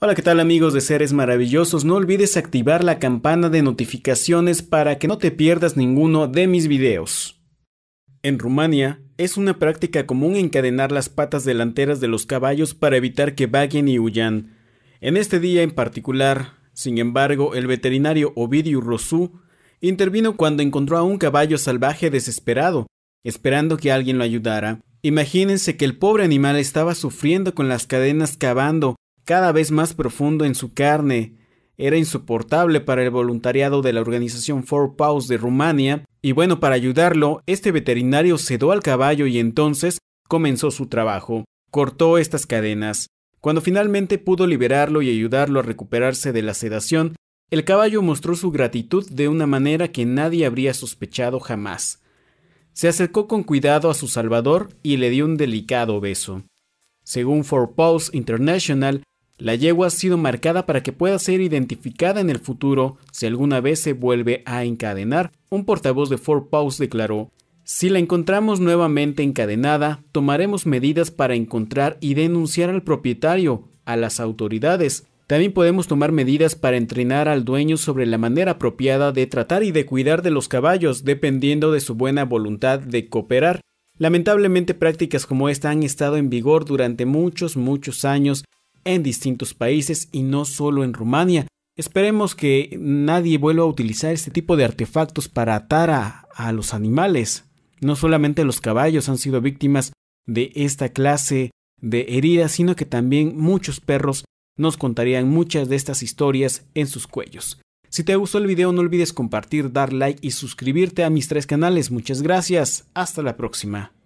Hola, ¿qué tal amigos de Seres Maravillosos? No olvides activar la campana de notificaciones para que no te pierdas ninguno de mis videos. En Rumania, es una práctica común encadenar las patas delanteras de los caballos para evitar que vaguen y huyan. En este día en particular, sin embargo, el veterinario Ovidiu Rosu intervino cuando encontró a un caballo salvaje desesperado, esperando que alguien lo ayudara. Imagínense que el pobre animal estaba sufriendo con las cadenas cavando cada vez más profundo en su carne. Era insoportable para el voluntariado de la organización Four Paws de Rumania, y bueno, para ayudarlo, este veterinario cedó al caballo y entonces comenzó su trabajo. Cortó estas cadenas. Cuando finalmente pudo liberarlo y ayudarlo a recuperarse de la sedación, el caballo mostró su gratitud de una manera que nadie habría sospechado jamás. Se acercó con cuidado a su salvador y le dio un delicado beso. Según Four Paws International, la yegua ha sido marcada para que pueda ser identificada en el futuro si alguna vez se vuelve a encadenar. Un portavoz de Four Paws declaró, si la encontramos nuevamente encadenada, tomaremos medidas para encontrar y denunciar al propietario, a las autoridades. También podemos tomar medidas para entrenar al dueño sobre la manera apropiada de tratar y de cuidar de los caballos, dependiendo de su buena voluntad de cooperar. Lamentablemente prácticas como esta han estado en vigor durante muchos, muchos años en distintos países y no solo en Rumania. Esperemos que nadie vuelva a utilizar este tipo de artefactos para atar a, los animales. No solamente los caballos han sido víctimas de esta clase de heridas, sino que también muchos perros nos contarían muchas de estas historias en sus cuellos. Si te gustó el video no olvides compartir, dar like y suscribirte a mis tres canales. Muchas gracias. Hasta la próxima.